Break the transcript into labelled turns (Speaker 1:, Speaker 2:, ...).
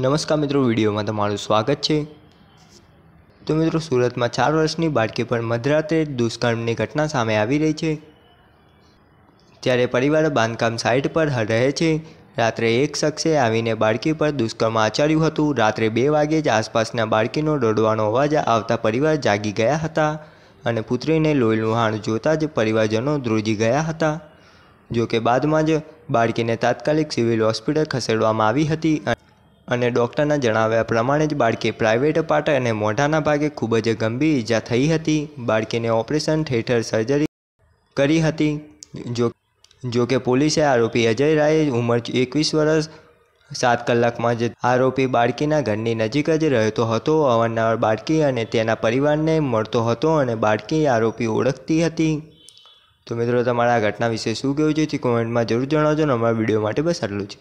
Speaker 1: નમસ્કાર મિત્રો વિડીયોમાં તમારું સ્વાગત છે તો મિત્રો સુરતમાં ચાર વર્ષની બાળકી પર મધરાત્રે દુષ્કર્મની ઘટના સામે આવી રહી છે ત્યારે પરિવાર બાંધકામ સાઇટ પર રહે છે રાત્રે એક શખ્સે આવીને બાળકી પર દુષ્કર્મ આચર્યું હતું રાત્રે બે વાગે જ આસપાસના બાળકીનો દોડવાનો અવાજ આવતા પરિવાર જાગી ગયા હતા અને પુત્રીને લોહીનું હાણ જોતાં જ પરિવારજનો ધ્રુજી ગયા હતા જોકે બાદમાં જ બાળકીને તાત્કાલિક સિવિલ હોસ્પિટલ ખસેડવામાં આવી હતી અને ડૉક્ટરના જણાવ્યા પ્રમાણે જ બાળકે પ્રાઇવેટ પાર્ટ અને મોઢાના ભાગે ખૂબ જ ગંભીર ઈજા થઈ હતી બાળકીને ઓપરેશન થિયેટર સર્જરી કરી હતી જો જો કે પોલીસે આરોપી અજય રાયે ઉંમર એકવીસ વર્ષ સાત કલાકમાં જ આરોપી બાળકીના ઘરની નજીક જ રહેતો હતો અવારનવાર બાળકી અને તેના પરિવારને મળતો હતો અને બાળકી આરોપી ઓળખતી હતી તો મિત્રો તમારા આ ઘટના વિશે શું કહેવું છે તે કોમેન્ટમાં જરૂર જણાવજો અને અમારા વિડીયો માટે બસ આટલું છે